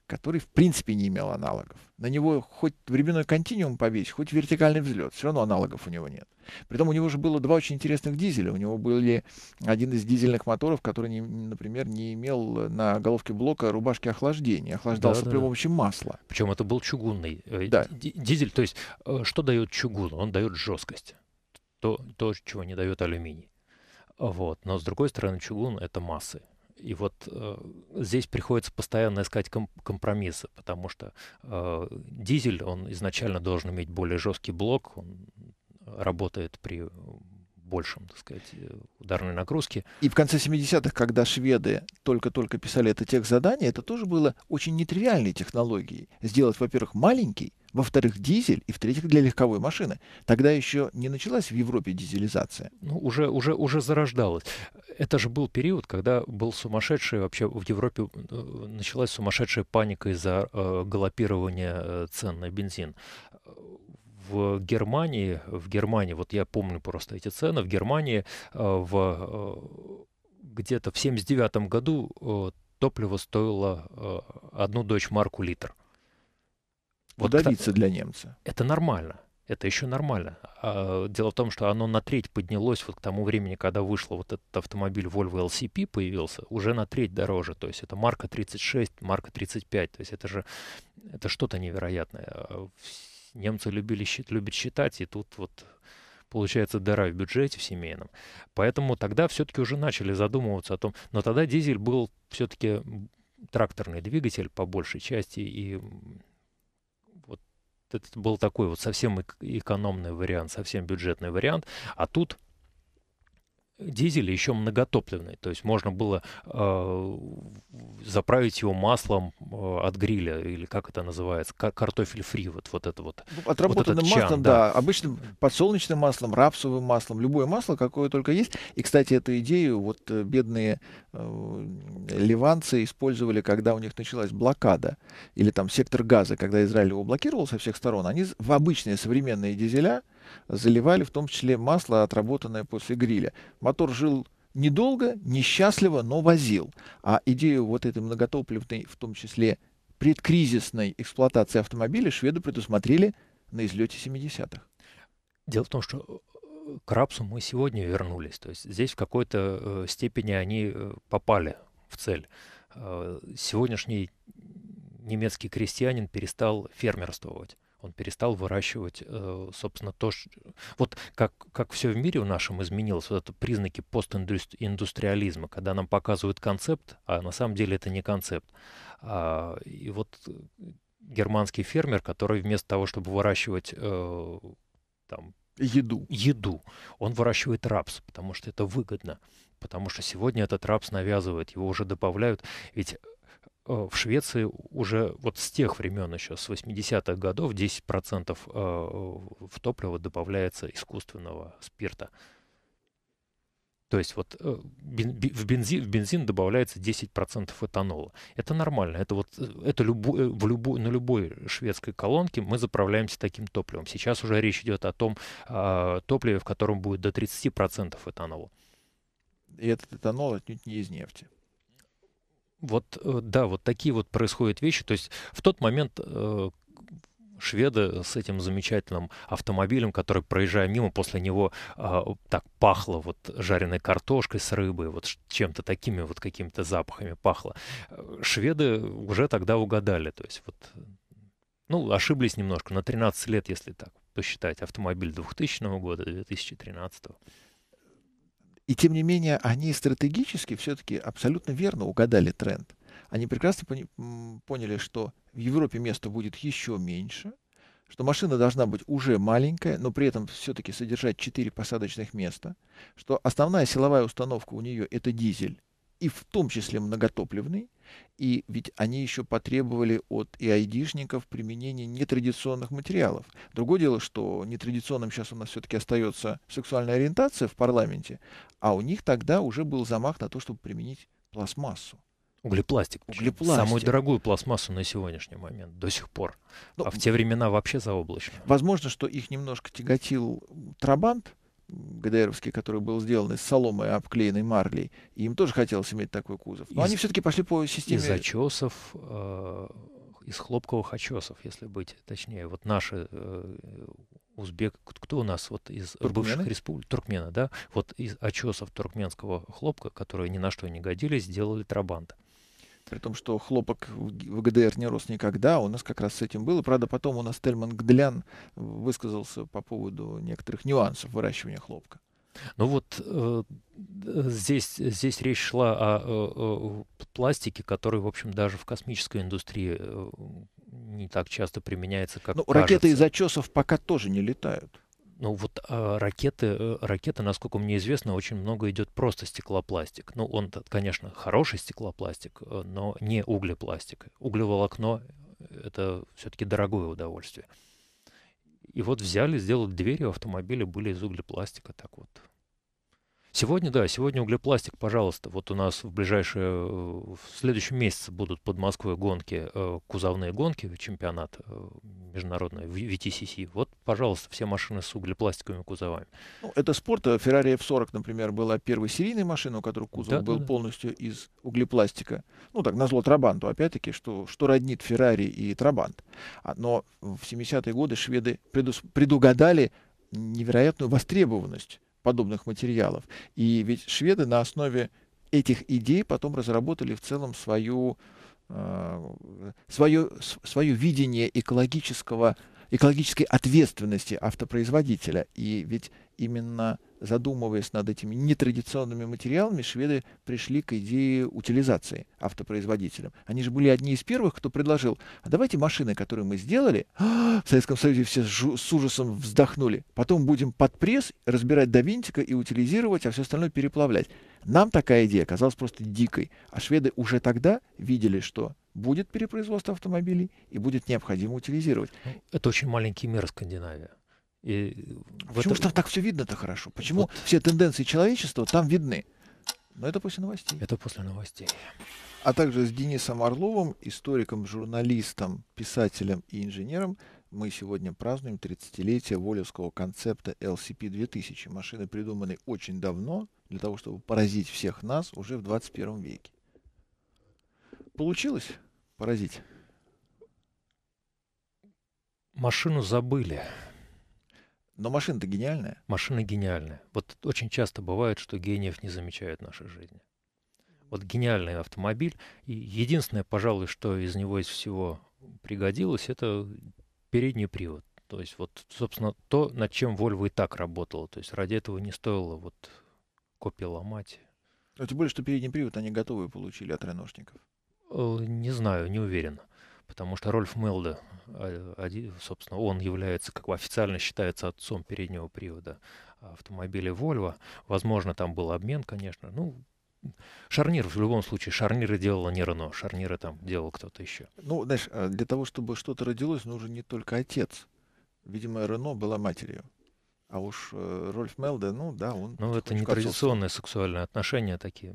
который в принципе не имел аналогов. На него хоть временной континуум повесь, хоть вертикальный взлет, все равно аналогов у него нет. Притом у него же было два очень интересных дизеля. У него были один из дизельных моторов, который, не, например, не имел на головке блока рубашки охлаждения, охлаждался да, да. при помощи масла. Причем это был чугунный э, да. дизель. То есть э, что дает чугун? Он дает жесткость. То, то чего не дает алюминий. Вот. Но с другой стороны, чугун это массы. И вот э, здесь приходится постоянно искать ком- компромиссы, потому что э, дизель, он изначально должен иметь более жесткий блок, он работает при большем, так сказать, э, ударной нагрузке. И в конце 70-х, когда шведы только-только писали это тех задание, это тоже было очень нетривиальной технологией. Сделать, во-первых, маленький, во-вторых, дизель, и в-третьих, для легковой машины. Тогда еще не началась в Европе дизелизация. Ну, уже, уже, уже зарождалась. Это же был период, когда был сумасшедший, вообще в Европе э, началась сумасшедшая паника из-за э, галопирования э, цен на бензин в Германии, в Германии, вот я помню просто эти цены, в Германии э, в, э, где-то в 79 году э, топливо стоило одну дочь марку литр. Вот Подавиться для немца. Это нормально. Это еще нормально. А, дело в том, что оно на треть поднялось вот к тому времени, когда вышел вот этот автомобиль Volvo LCP появился, уже на треть дороже. То есть это марка 36, марка 35. То есть это же это что-то невероятное. А, немцы любили, любят считать, и тут вот получается дыра в бюджете в семейном. Поэтому тогда все-таки уже начали задумываться о том, но тогда дизель был все-таки тракторный двигатель по большей части, и вот это был такой вот совсем экономный вариант, совсем бюджетный вариант, а тут дизель еще многотопливный, то есть можно было э, заправить его маслом э, от гриля, или как это называется, кар картофель фри, вот, вот это вот. Ну, отработанным вот чан, маслом, да. да, обычным подсолнечным маслом, рапсовым маслом, любое масло, какое только есть. И, кстати, эту идею вот э, бедные э, ливанцы использовали, когда у них началась блокада, или там сектор газа, когда Израиль его блокировал со всех сторон, они в обычные современные дизеля, заливали в том числе масло, отработанное после гриля. Мотор жил недолго, несчастливо, но возил. А идею вот этой многотопливной, в том числе предкризисной эксплуатации автомобиля шведы предусмотрели на излете 70-х. Дело в том, что э, к рапсу мы сегодня вернулись. То есть здесь в какой-то э, степени они э, попали в цель. Сегодняшний немецкий крестьянин перестал фермерствовать. Он перестал выращивать, э, собственно, то, что... Вот как, как все в мире в нашем изменилось, вот это признаки постиндустриализма, когда нам показывают концепт, а на самом деле это не концепт. А, и вот э, германский фермер, который вместо того, чтобы выращивать э, там, еду. еду, он выращивает рапс, потому что это выгодно. Потому что сегодня этот рапс навязывает, его уже добавляют. Ведь Э, в Швеции уже вот с тех времен еще, с 80-х годов, 10% э, в топливо добавляется искусственного спирта. То есть вот э, в бензин, в бензин добавляется 10% этанола. Это нормально. Это вот это любо, в любо, на любой шведской колонке мы заправляемся таким топливом. Сейчас уже речь идет о том э, топливе, в котором будет до 30% этанола. И этот этанол отнюдь не из нефти. Вот, э, да, вот такие вот происходят вещи. То есть в тот момент э, шведы с этим замечательным автомобилем, который, проезжая мимо, после него э, так пахло вот жареной картошкой с рыбой, вот чем-то такими вот какими-то запахами пахло. Э, шведы уже тогда угадали, то есть вот, ну, ошиблись немножко, на 13 лет, если так посчитать, автомобиль 2000 года, 2013. И тем не менее, они стратегически все-таки абсолютно верно угадали тренд. Они прекрасно поняли, что в Европе места будет еще меньше, что машина должна быть уже маленькая, но при этом все-таки содержать 4 посадочных места, что основная силовая установка у нее это дизель, и в том числе многотопливный, и ведь они еще потребовали от и применения нетрадиционных материалов. Другое дело, что нетрадиционным сейчас у нас все-таки остается сексуальная ориентация в парламенте, а у них тогда уже был замах на то, чтобы применить пластмассу. Углепластик. Углепластик. Самую дорогую пластмассу на сегодняшний момент до сих пор. Но, ну, а в те времена вообще заоблачно. Возможно, что их немножко тяготил трабант, ГДРовский, который был сделан из соломы, а обклеенной марлей. им тоже хотелось иметь такой кузов. Но из, они все-таки пошли по системе... Из очесов, э, из хлопковых очесов, если быть точнее. Вот наши э, узбек... Кто у нас вот из туркмены? бывших республик? Туркмена, да? Вот из очесов туркменского хлопка, которые ни на что не годились, сделали трабанты при том, что хлопок в ГДР не рос никогда, у нас как раз с этим было. Правда, потом у нас Тельман Гдлян э, высказался по поводу некоторых нюансов выращивания хлопка. Ну вот э, э, здесь, здесь речь шла о, о, о пластике, который, в общем, даже в космической индустрии э, не так часто применяется, как Ну, ракеты из отчесов пока тоже не летают. Ну вот а, ракеты, э, ракеты, насколько мне известно, очень много идет просто стеклопластик. Ну он, конечно, хороший стеклопластик, э, но не углепластик. Углеволокно — это все-таки дорогое удовольствие. И вот взяли, сделали двери в автомобиле, были из углепластика, так вот Сегодня, да, сегодня углепластик, пожалуйста, вот у нас в ближайшие, э, в следующем месяце будут под Москвой гонки, э, кузовные гонки, э, чемпионат международный, VTCC. Вот, пожалуйста, все машины с углепластиковыми кузовами. Ну, это спорт. Ferrari F40, например, была первой серийной машиной, у которой кузов да, был да, да. полностью из углепластика. Ну, так, назло Трабанту, опять-таки, что, что роднит Ferrari и Трабант. А, но в 70-е годы шведы предус- предугадали невероятную востребованность подобных материалов. И ведь шведы на основе этих идей потом разработали в целом свою, э, свое, свое видение экологического, экологической ответственности автопроизводителя. И ведь именно задумываясь над этими нетрадиционными материалами, шведы пришли к идее утилизации автопроизводителям. Они же были одни из первых, кто предложил, а давайте машины, которые мы сделали, «А, в Советском Союзе все с ужасом вздохнули, потом будем под пресс разбирать до винтика и утилизировать, а все остальное переплавлять. Нам такая идея казалась просто дикой, а шведы уже тогда видели, что будет перепроизводство автомобилей и будет необходимо утилизировать. Ну, это очень маленький мир Скандинавия. И Почему этом... там так все видно-то хорошо? Почему вот. все тенденции человечества там видны? Но это после новостей. Это после новостей. А также с Денисом Орловым, историком, журналистом, писателем и инженером, мы сегодня празднуем 30-летие волевского концепта LCP-2000. Машины придуманы очень давно, для того, чтобы поразить всех нас уже в 21 веке. Получилось поразить? Машину забыли. Но машина-то гениальная. Машина гениальная. Вот очень часто бывает, что гениев не замечают в нашей жизни. Вот гениальный автомобиль. И единственное, пожалуй, что из него из всего пригодилось, это передний привод. То есть вот, собственно, то, над чем Volvo и так работала. То есть ради этого не стоило вот копии ломать. Но ну, тем более, что передний привод они готовые получили от реношников. Э, не знаю, не уверен потому что Рольф Мелда, собственно, он является, как официально считается отцом переднего привода автомобиля Volvo. Возможно, там был обмен, конечно. Ну, Шарнир в любом случае. Шарниры делала не Рено, шарниры там делал кто-то еще. Ну, знаешь, а, для того, чтобы что-то родилось, нужен не только отец. Видимо, Рено была матерью. А уж э, Рольф Мелда, ну да, он... Ну, это нетрадиционные сексуальные отношения такие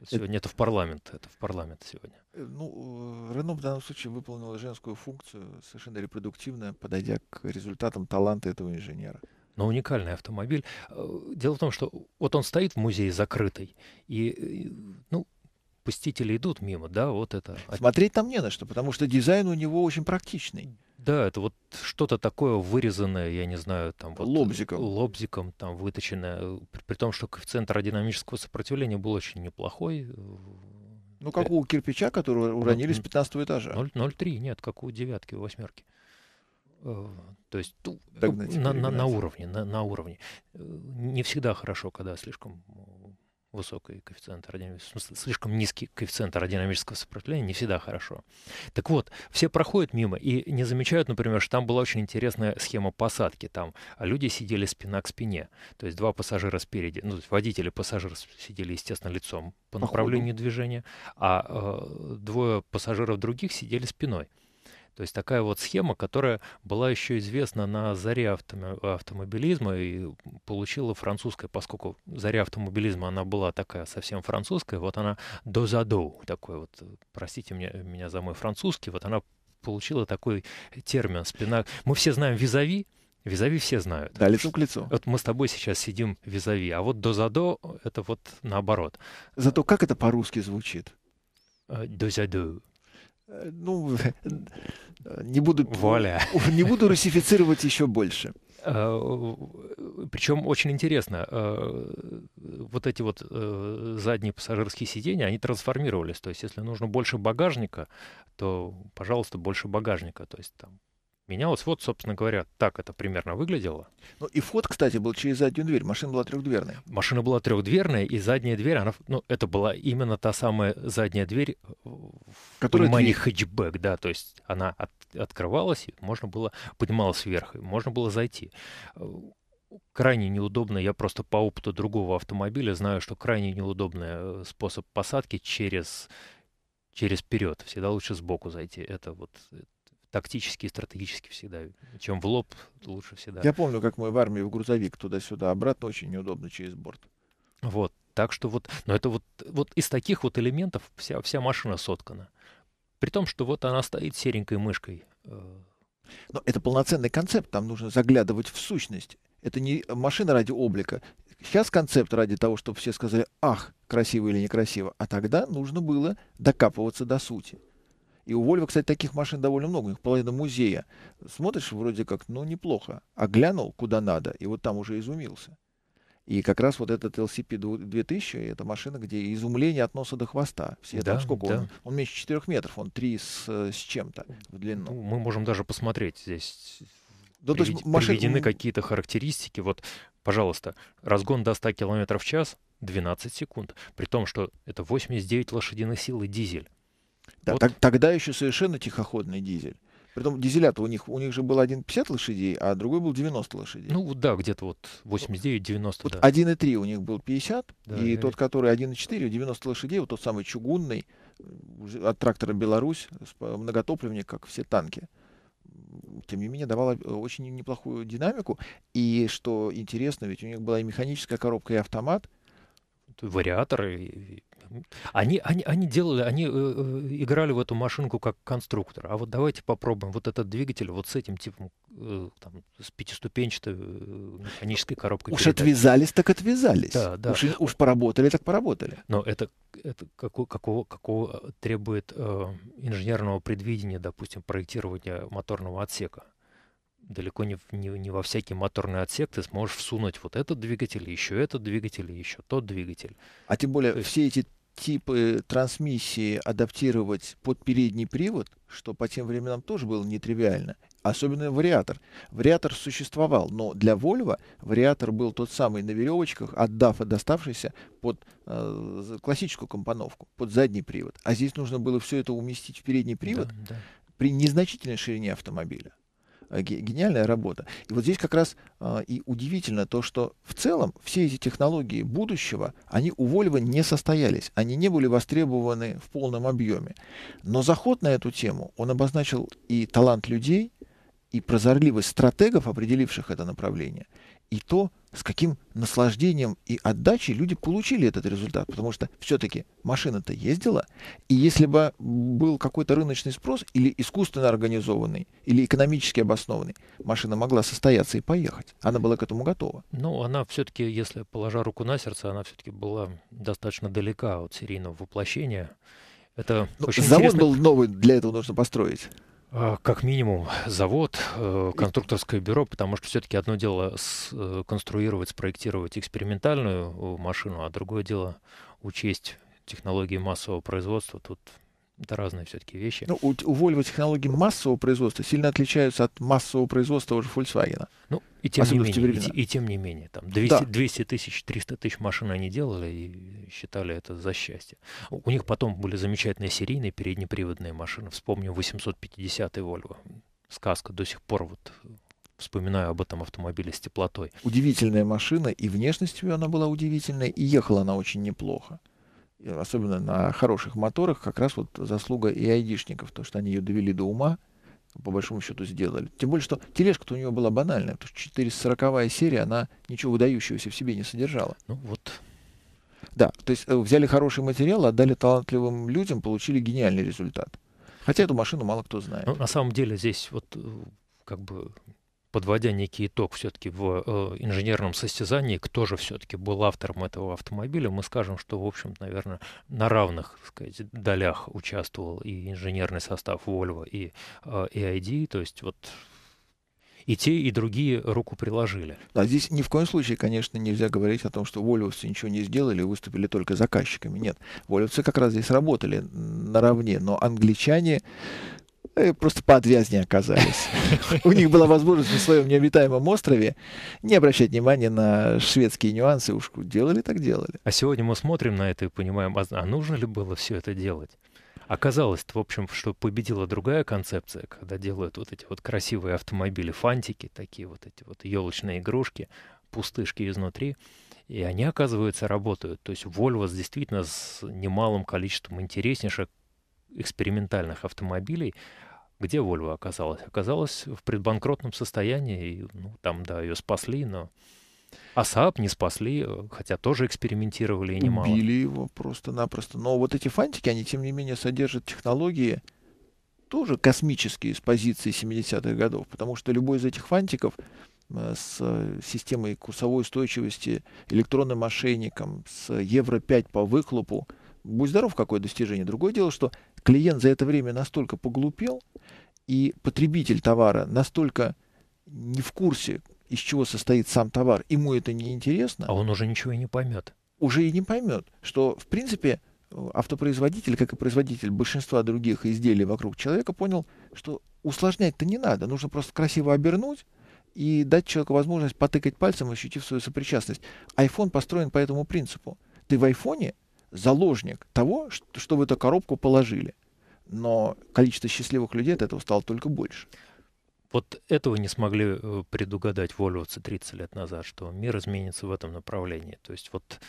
Э, сегодня это, это в парламент, это в парламент сегодня. Э, ну, э, Рено в данном случае выполнила женскую функцию совершенно репродуктивно, подойдя к результатам таланта этого инженера но уникальный автомобиль. Дело в том, что вот он стоит в музее закрытый, и, ну, пустители идут мимо, да, вот это. А Смотреть там не на что, потому что дизайн у него очень практичный. Да, это вот что-то такое вырезанное, я не знаю, там вот лобзиком, лобзиком там выточенное, при, при том, что коэффициент аэродинамического сопротивления был очень неплохой. Э, ну, как э, у кирпича, который уронили с 15 этажа. 0,3, нет, как у девятки, у восьмерки. Э, то есть ну, на, на, на уровне, на, на уровне. Не всегда хорошо, когда слишком высокий коэффициент аэродинамического, ну, слишком низкий коэффициент аэродинамического сопротивления не всегда хорошо. Так вот, все проходят мимо и не замечают, например, что там была очень интересная схема посадки. Там люди сидели спина к спине, то есть два пассажира спереди, ну, водители пассажир сидели, естественно, лицом по направлению Походу. движения, а э, двое пассажиров других сидели спиной. То есть такая вот схема, которая была еще известна на заре автом... автомобилизма и получила французская, поскольку заря автомобилизма она была такая совсем французская, вот она до такой вот, э, простите меня, меня за мой французский, вот она получила такой термин спина. Мы все знаем визави, Визави все знают. Да, лицо к лицу. Вот мы с тобой сейчас сидим визави, а вот до это вот наоборот. Зато как это по-русски звучит? До э, Э, ну, не буду, Вуаля. не буду русифицировать еще больше. Э, Причем очень интересно, э, вот эти вот задние пассажирские сиденья, они трансформировались. То есть, если нужно больше багажника, то, пожалуйста, больше багажника. То есть, там менялось. Вот, собственно говоря, так это примерно выглядело. Ну и вход, кстати, был через заднюю дверь. Машина была трехдверная. Машина была трехдверная, и задняя дверь, она, ну, это была именно та самая задняя дверь э, Которая в понимании дверь. хэтчбэк, да, то есть она от, открывалась, и можно было, поднималась вверх, и можно было зайти. Э, крайне неудобно, я просто по опыту другого автомобиля знаю, что крайне неудобный э, способ посадки через через вперед. Всегда лучше сбоку зайти. Это вот тактически и стратегически всегда. Чем в лоб, лучше всегда. Я помню, как мы в армии в грузовик туда-сюда, обратно очень неудобно через борт. Вот, так что вот, но это вот, вот из таких вот элементов вся, вся машина соткана. При том, что вот она стоит серенькой мышкой. Э. Но это полноценный концепт, там нужно заглядывать в сущность. Это не машина ради облика. Сейчас концепт ради того, чтобы все сказали, ах, красиво или некрасиво. А тогда нужно было докапываться до сути. И у Вольво, кстати, таких машин довольно много. У них половина музея. Смотришь вроде как, ну, неплохо. А глянул куда надо, и вот там уже изумился. И как раз вот этот LCP 2000, это машина, где изумление от носа до хвоста. Все да, там сколько да. он? Он меньше 4 метров, он 3 с, э, с чем-то в длину. Ну, мы можем даже посмотреть здесь. Да, Привед... то есть машин... Приведены какие-то характеристики. Вот, пожалуйста, разгон до 100 км в час 12 секунд. При том, что это 89 лошадиных сил и дизель. Да, вот. так, тогда еще совершенно тихоходный дизель. Притом дизеля-то у них, у них же был 1,50 лошадей, а другой был 90 лошадей. Ну да, где-то вот 89-90. Вот да. 1,3 у них был 50, да, и да, тот, который 1,4, 90 лошадей, вот тот самый чугунный, э, от трактора «Беларусь», многотопливник, как все танки. Тем не менее, давала очень неплохую динамику. И что интересно, ведь у них была и механическая коробка, и автомат — вариаторы. Они, они, они делали, они э, э, играли в эту машинку как конструктор. А вот давайте попробуем вот этот двигатель вот с этим типом, э, там, с пятиступенчатой механической коробкой. Уж передач. отвязались, так отвязались. Да, да. Уж, уж поработали, так поработали. Но это, это какого, какого, какого требует э, инженерного предвидения, допустим, проектирования моторного отсека? далеко не, не, не во всякий моторный отсек ты сможешь всунуть вот этот двигатель, еще этот двигатель, еще тот двигатель. А тем более То есть... все эти типы трансмиссии адаптировать под передний привод, что по тем временам тоже было нетривиально. Особенно вариатор. Вариатор существовал, но для Volvo вариатор был тот самый на веревочках, отдав и доставшийся под э, классическую компоновку, под задний привод. А здесь нужно было все это уместить в передний привод да, да. при незначительной ширине автомобиля. Э, гениальная работа. И вот здесь как раз э, и удивительно то, что в целом все эти технологии будущего, они у Volvo не состоялись, они не были востребованы в полном объеме. Но заход на эту тему, он обозначил и талант людей, и прозорливость стратегов, определивших это направление, и то, с каким наслаждением и отдачей люди получили этот результат. Потому что все-таки машина-то ездила, и если бы был какой-то рыночный спрос или искусственно организованный, или экономически обоснованный, машина могла состояться и поехать. Она была к этому готова. Ну, она все-таки, если положа руку на сердце, она все-таки была достаточно далека от серийного воплощения. Это ну, очень завод интересно. был новый, для этого нужно построить. А, как минимум завод, э, конструкторское бюро, потому что все-таки одно дело э, конструировать, спроектировать экспериментальную э, машину, а другое дело учесть технологии массового производства. Тут это разные все-таки вещи. Ну, у, у Volvo технологии массового производства сильно отличаются от массового производства уже Volkswagen. Ну, и тем, не менее, и, и тем не менее, там 200, да. 200 тысяч, 300 тысяч машин они делали и считали это за счастье. У, у них потом были замечательные серийные переднеприводные машины. Вспомню 850 Volvo. Сказка до сих пор вот вспоминаю об этом автомобиле с теплотой. Удивительная машина, и внешностью она была удивительная, и ехала она очень неплохо особенно на хороших моторах, как раз вот заслуга и айдишников, то, что они ее довели до ума, по большому счету сделали. Тем более, что тележка-то у него была банальная, потому что 440 серия, она ничего выдающегося в себе не содержала. Ну вот. Да, то есть э, взяли хороший материал, отдали талантливым людям, получили гениальный результат. Хотя эту машину мало кто знает. Ну, на самом деле здесь вот э, как бы подводя некий итог все-таки в э, инженерном состязании, кто же все-таки был автором этого автомобиля, мы скажем, что, в общем, наверное, на равных так сказать, долях участвовал и инженерный состав Volvo, и э, AID, то есть вот и те, и другие руку приложили. Да, здесь ни в коем случае, конечно, нельзя говорить о том, что волевцы ничего не сделали выступили только заказчиками. Нет, волевцы как раз здесь работали наравне, но англичане Э, просто поотвязнее оказались. У них была возможность на своем необитаемом острове не обращать внимания на шведские нюансы. Уж делали так делали. А сегодня мы смотрим на это и понимаем, а, а нужно ли было все это делать? Оказалось, в общем, что победила другая концепция, когда делают вот эти вот красивые автомобили, фантики, такие вот эти вот елочные игрушки, пустышки изнутри, и они, оказывается, работают. То есть Volvo действительно с немалым количеством интереснейших экспериментальных автомобилей где Вольва оказалась? Оказалась в предбанкротном состоянии, и, ну, там, да, ее спасли, но... А САП не спасли, хотя тоже экспериментировали и немало. Убили его просто-напросто. Но вот эти фантики, они, тем не менее, содержат технологии, тоже космические с позиции 70-х годов, потому что любой из этих фантиков э, с э, системой курсовой устойчивости, электронным мошенником, с Евро-5 по выхлопу, будь здоров, какое достижение. Другое дело, что клиент за это время настолько поглупел, и потребитель товара настолько не в курсе, из чего состоит сам товар, ему это не интересно. А он уже ничего и не поймет. Уже и не поймет, что, в принципе, автопроизводитель, как и производитель большинства других изделий вокруг человека, понял, что усложнять-то не надо, нужно просто красиво обернуть, и дать человеку возможность потыкать пальцем, ощутив свою сопричастность. iPhone построен по этому принципу. Ты в айфоне заложник того, что в эту коробку положили. Но количество счастливых людей от этого стало только больше. Вот этого не смогли э, предугадать вольвовцы 30 лет назад, что мир изменится в этом направлении. То есть вот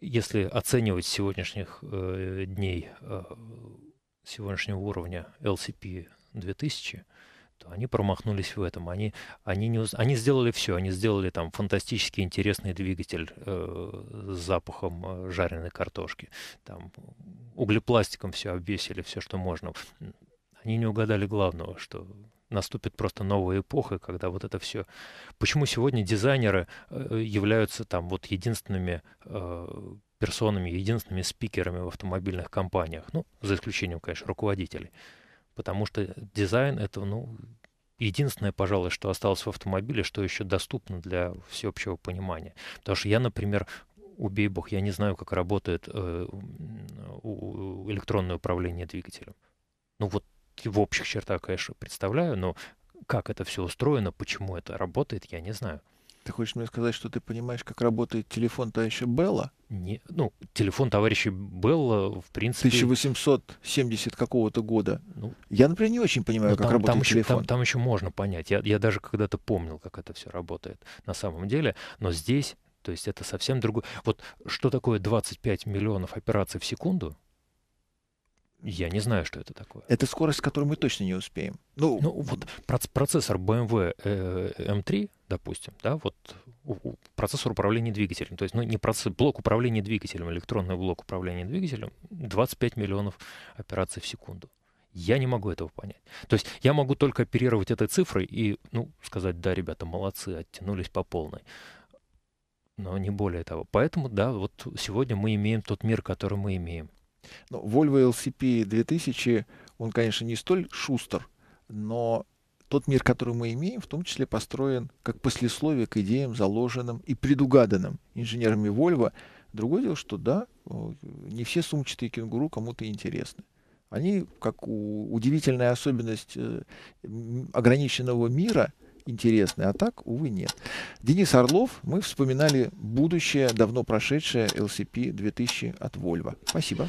если оценивать сегодняшних э, дней, э, сегодняшнего уровня LCP 2000, то они промахнулись в этом. Они, они, не, они сделали все. Они сделали там фантастически интересный двигатель э, с запахом э, жареной картошки. Там углепластиком все обвесили, все, что можно. Они не угадали главного, что наступит просто новая эпоха, когда вот это все... Почему сегодня дизайнеры э, являются там вот единственными э, персонами, единственными спикерами в автомобильных компаниях? Ну, за исключением, конечно, руководителей потому что дизайн это, ну, единственное, пожалуй, что осталось в автомобиле, что еще доступно для всеобщего понимания. Потому что я, например, убей бог, я не знаю, как работает э, электронное управление двигателем. Ну вот в общих чертах, конечно, представляю, но как это все устроено, почему это работает, я не знаю. Ты хочешь мне сказать, что ты понимаешь, как работает телефон товарища Белла? Не, ну, телефон товарища Белла, в принципе... 1870 какого-то года. Ну, я, например, не очень понимаю, ну, как работает там еще, телефон. Там, там еще можно понять. Я, я даже когда-то помнил, как это все работает на самом деле. Но здесь, то есть это совсем другое. Вот что такое 25 миллионов операций в секунду? Я не знаю, что это такое. Это скорость, которой мы точно не успеем. Ну, ну вот процессор BMW э, M3, допустим, да, вот процессор управления двигателем, то есть ну, не процесс, блок управления двигателем, электронный блок управления двигателем, 25 миллионов операций в секунду. Я не могу этого понять. То есть я могу только оперировать этой цифрой и ну, сказать, да, ребята, молодцы, оттянулись по полной. Но не более того. Поэтому, да, вот сегодня мы имеем тот мир, который мы имеем но ну, Volvo LCP 2000, он, конечно, не столь шустр, но тот мир, который мы имеем, в том числе построен как послесловие к идеям, заложенным и предугаданным инженерами Volvo. Другое дело, что да, не все сумчатые кенгуру кому-то интересны. Они, как у, удивительная особенность э, ограниченного мира – Интересные, а так, увы, нет. Денис Орлов, мы вспоминали будущее, давно прошедшее LCP 2000 от Volvo. Спасибо.